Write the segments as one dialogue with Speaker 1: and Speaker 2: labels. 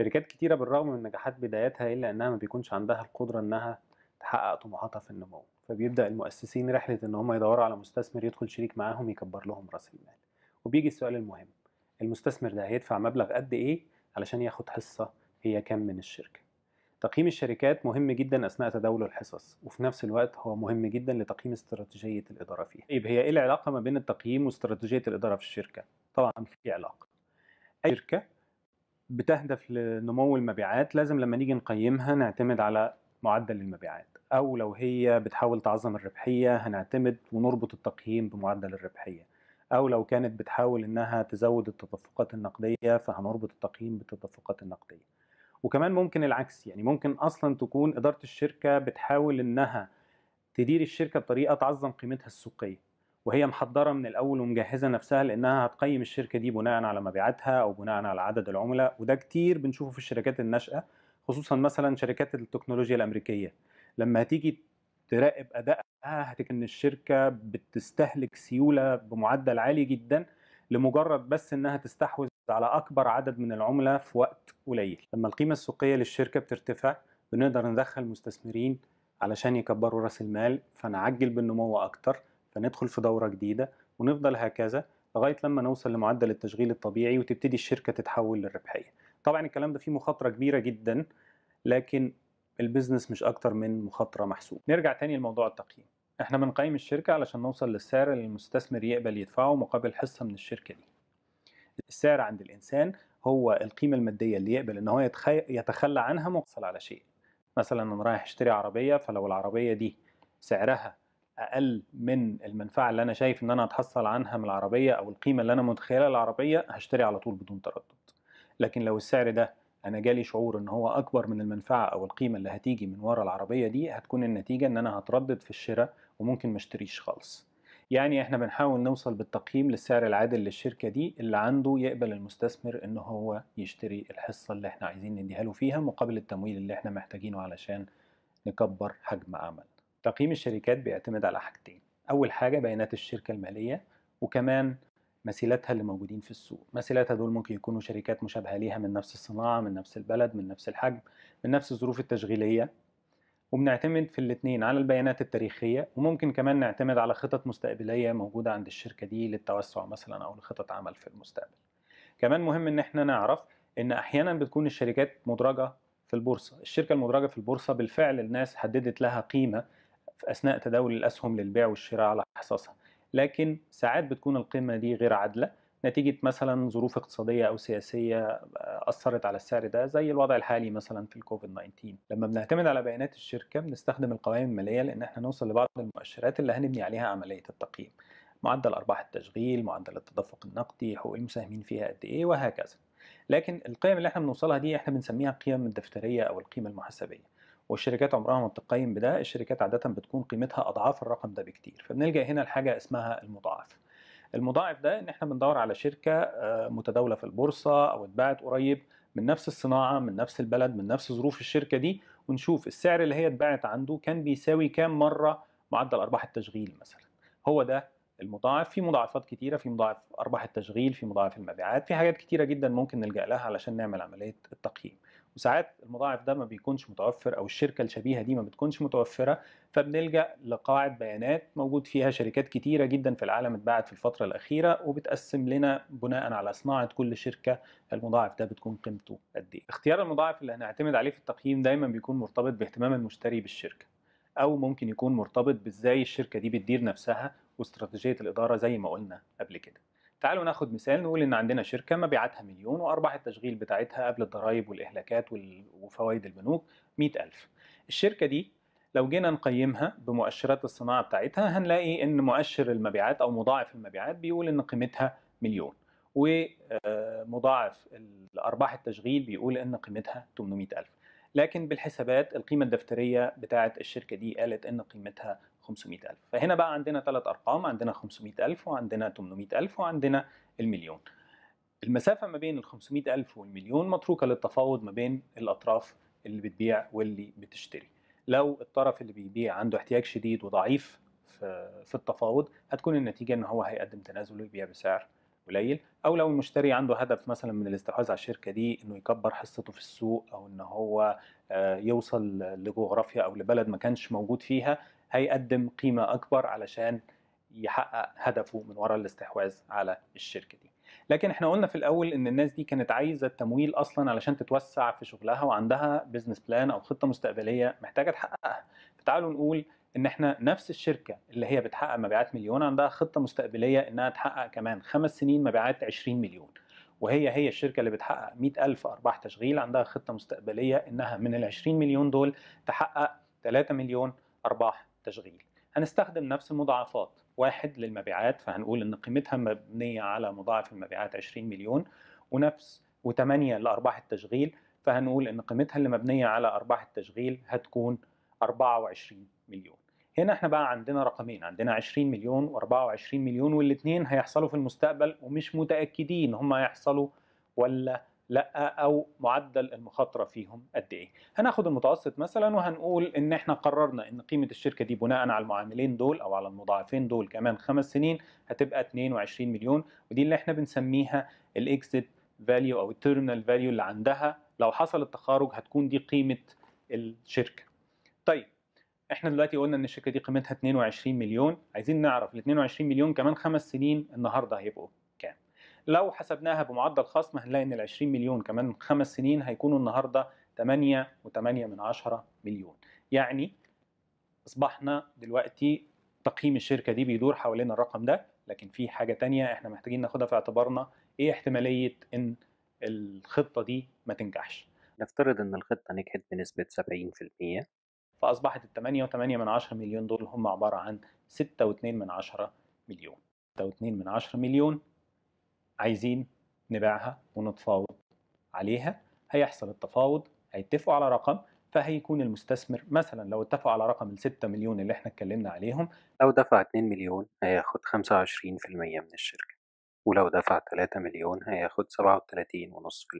Speaker 1: شركات كتيرة بالرغم من نجاحات بداياتها إلا إنها ما بيكونش عندها القدرة إنها تحقق طموحاتها في النمو فبيبدأ المؤسسين رحلة إن هم يدوروا على مستثمر يدخل شريك معاهم يكبر لهم رأس المال وبيجي السؤال المهم المستثمر ده هيدفع مبلغ قد إيه علشان ياخد حصة هي كم من الشركة تقييم الشركات مهم جدا أثناء تداول الحصص وفي نفس الوقت هو مهم جدا لتقييم استراتيجية الإدارة فيها طيب هي إيه العلاقة ما بين التقييم واستراتيجية الإدارة في الشركة؟ طبعا في علاقة أي شركة بتهدف لنمو المبيعات لازم لما نيجي نقيمها نعتمد على معدل المبيعات او لو هي بتحاول تعظم الربحيه هنعتمد ونربط التقييم بمعدل الربحيه او لو كانت بتحاول انها تزود التدفقات النقديه فهنربط التقييم بالتدفقات النقديه وكمان ممكن العكس يعني ممكن اصلا تكون اداره الشركه بتحاول انها تدير الشركه بطريقه تعظم قيمتها السوقيه وهي محضره من الاول ومجهزه نفسها لانها هتقيم الشركه دي بناء على مبيعاتها او بناء على عدد العملاء وده كتير بنشوفه في الشركات الناشئه خصوصا مثلا شركات التكنولوجيا الامريكيه لما هتيجي تراقب ادائها هتجد ان الشركه بتستهلك سيوله بمعدل عالي جدا لمجرد بس انها تستحوذ على اكبر عدد من العملاء في وقت قليل لما القيمه السوقيه للشركه بترتفع بنقدر ندخل مستثمرين علشان يكبروا راس المال فنعجل بالنمو اكتر فندخل في دورة جديدة ونفضل هكذا لغاية لما نوصل لمعدل التشغيل الطبيعي وتبتدي الشركة تتحول للربحية طبعا الكلام ده فيه مخاطرة كبيرة جدا لكن البيزنس مش أكتر من مخاطرة محسوبة نرجع تاني لموضوع التقييم احنا بنقيم الشركة علشان نوصل للسعر اللي المستثمر يقبل يدفعه مقابل حصة من الشركة دي السعر عند الإنسان هو القيمة المادية اللي يقبل إن هو يتخلى عنها مقصل على شيء مثلا أنا رايح أشتري عربية فلو العربية دي سعرها اقل من المنفعه اللي انا شايف ان انا هتحصل عنها من العربيه او القيمه اللي انا متخيلها العربيه هشتري على طول بدون تردد لكن لو السعر ده انا جالي شعور ان هو اكبر من المنفعه او القيمه اللي هتيجي من ورا العربيه دي هتكون النتيجه ان انا هتردد في الشراء وممكن ما اشتريش خالص يعني احنا بنحاول نوصل بالتقييم للسعر العادل للشركه دي اللي عنده يقبل المستثمر ان هو يشتري الحصه اللي احنا عايزين نديها له فيها مقابل التمويل اللي احنا محتاجينه علشان نكبر حجم عملنا تقييم الشركات بيعتمد على حاجتين أول حاجة بيانات الشركة المالية وكمان مثيلاتها اللي موجودين في السوق مثيلاتها دول ممكن يكونوا شركات مشابهة ليها من نفس الصناعة من نفس البلد من نفس الحجم من نفس الظروف التشغيلية وبنعتمد في الاتنين على البيانات التاريخية وممكن كمان نعتمد على خطط مستقبلية موجودة عند الشركة دي للتوسع مثلا أو لخطط عمل في المستقبل كمان مهم إن احنا نعرف إن أحيانا بتكون الشركات مدرجة في البورصة الشركة المدرجة في البورصة بالفعل الناس حددت لها قيمة في أثناء تداول الأسهم للبيع والشراء على حصصها لكن ساعات بتكون القيمة دي غير عادلة نتيجة مثلا ظروف اقتصادية أو سياسية آه، أثرت على السعر ده زي الوضع الحالي مثلا في الكوفيد 19 لما بنعتمد على بيانات الشركة بنستخدم القوائم المالية لأن احنا نوصل لبعض المؤشرات اللي هنبني عليها عملية التقييم معدل أرباح التشغيل معدل التدفق النقدي حقوق المساهمين فيها قد إيه وهكذا لكن القيم اللي احنا بنوصلها دي احنا بنسميها القيم الدفترية أو القيمة المحاسبية والشركات عمرها ما بتقيم بده الشركات عاده بتكون قيمتها اضعاف الرقم ده بكتير فبنلجا هنا لحاجه اسمها المضاعف المضاعف ده ان احنا بندور على شركه آه، متداوله في البورصه او اتباعت قريب من نفس الصناعه من نفس البلد من نفس ظروف الشركه دي ونشوف السعر اللي هي اتباعت عنده كان بيساوي كام مره معدل ارباح التشغيل مثلا هو ده المضاعف في مضاعفات كتيره في مضاعف ارباح التشغيل في مضاعف المبيعات في حاجات كتيره جدا ممكن نلجا لها علشان نعمل عمليه التقييم وساعات المضاعف ده ما بيكونش متوفر او الشركه الشبيهه دي ما بتكونش متوفره فبنلجا لقاعه بيانات موجود فيها شركات كتيره جدا في العالم اتباعت في الفتره الاخيره وبتقسم لنا بناء على صناعه كل شركه المضاعف ده بتكون قيمته قد ايه اختيار المضاعف اللي هنعتمد عليه في التقييم دايما بيكون مرتبط باهتمام المشتري بالشركه او ممكن يكون مرتبط بازاي الشركه دي بتدير نفسها واستراتيجيه الاداره زي ما قلنا قبل كده تعالوا ناخد مثال نقول ان عندنا شركه مبيعاتها مليون وارباح التشغيل بتاعتها قبل الضرائب والاهلاكات وفوائد البنوك 100000 الشركه دي لو جينا نقيمها بمؤشرات الصناعه بتاعتها هنلاقي ان مؤشر المبيعات او مضاعف المبيعات بيقول ان قيمتها مليون ومضاعف آه، ارباح التشغيل بيقول ان قيمتها 800000 لكن بالحسابات القيمة الدفترية بتاعة الشركة دي قالت إن قيمتها 500000 فهنا بقى عندنا ثلاث أرقام عندنا 500000 وعندنا 800000 وعندنا المليون المسافة ما بين ال 500000 والمليون متروكة للتفاوض ما بين الأطراف اللي بتبيع واللي بتشتري لو الطرف اللي بيبيع عنده احتياج شديد وضعيف في التفاوض هتكون النتيجة إن هو هيقدم تنازل ويبيع بسعر قليل او لو المشتري عنده هدف مثلا من الاستحواذ على الشركه دي انه يكبر حصته في السوق او ان هو آه، يوصل لجغرافيا او لبلد ما كانش موجود فيها هيقدم قيمه اكبر علشان يحقق هدفه من وراء الاستحواذ على الشركه دي لكن احنا قلنا في الاول ان الناس دي كانت عايزه التمويل اصلا علشان تتوسع في شغلها وعندها بزنس بلان او خطه مستقبليه محتاجه تحققها فتعالوا نقول ان احنا نفس الشركه اللي هي بتحقق مبيعات مليون عندها خطه مستقبليه انها تحقق كمان خمس سنين مبيعات 20 مليون وهي هي الشركة اللي بتحقق 100000 أرباح تشغيل عندها خطة مستقبلية إنها من ال 20 مليون دول تحقق 3 مليون أرباح تشغيل هنستخدم نفس المضاعفات واحد للمبيعات فهنقول إن قيمتها مبنية على مضاعف المبيعات 20 مليون ونفس و8 لأرباح التشغيل فهنقول إن قيمتها اللي مبنية على أرباح التشغيل هتكون 24 مليون هنا احنا بقى عندنا رقمين عندنا 20 مليون و24 مليون والاثنين هيحصلوا في المستقبل ومش متاكدين هم هيحصلوا ولا لا او معدل المخاطره فيهم قد ايه هناخد المتوسط مثلا وهنقول ان احنا قررنا ان قيمه الشركه دي بناء على المعاملين دول او على المضاعفين دول كمان خمس سنين هتبقى 22 مليون ودي اللي احنا بنسميها الاكزيت فاليو او التيرمينال فاليو اللي عندها لو حصل التخارج هتكون دي قيمه الشركه طيب احنا دلوقتي قلنا ان الشركه دي قيمتها 22 مليون عايزين نعرف ال 22 مليون كمان خمس سنين النهارده هيبقوا كام لو حسبناها بمعدل خصم هنلاقي ان ال 20 مليون كمان خمس سنين هيكونوا النهارده 8 و8 من 10 مليون يعني اصبحنا دلوقتي تقييم الشركه دي بيدور حوالين الرقم ده لكن في حاجه تانية احنا محتاجين ناخدها في اعتبارنا ايه احتماليه ان الخطه دي ما تنجحش نفترض ان الخطه نجحت بنسبه 70% فأصبحت ال 8.8 من مليون دول هم عبارة عن 6.2 من مليون 6.2 من مليون عايزين نبيعها ونتفاوض عليها هيحصل التفاوض هيتفقوا على رقم فهيكون المستثمر مثلا لو اتفقوا على رقم ال 6 مليون اللي احنا اتكلمنا عليهم لو دفع 2 مليون هياخد 25% من الشركة ولو دفع 3 مليون هياخد 37.5%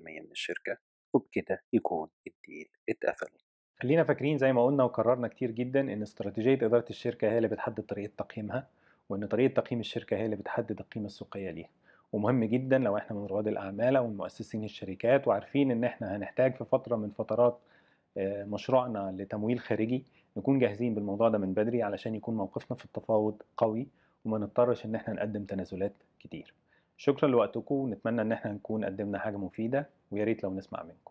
Speaker 1: من الشركة وبكده يكون الديل اتقفل خلينا فاكرين زي ما قلنا وكررنا كتير جدا ان استراتيجيه اداره الشركه هي اللي بتحدد طريقه تقييمها وان طريقه تقييم الشركه هي اللي بتحدد القيمه السوقيه ليها ومهم جدا لو احنا من رواد الاعمال او من مؤسسين الشركات وعارفين ان احنا هنحتاج في فتره من فترات آه، مشروعنا لتمويل خارجي نكون جاهزين بالموضوع ده من بدري علشان يكون موقفنا في التفاوض قوي وما نضطرش ان احنا نقدم تنازلات كتير شكرا لوقتكم ونتمنى ان احنا نكون قدمنا حاجه مفيده ويا ريت لو نسمع منكم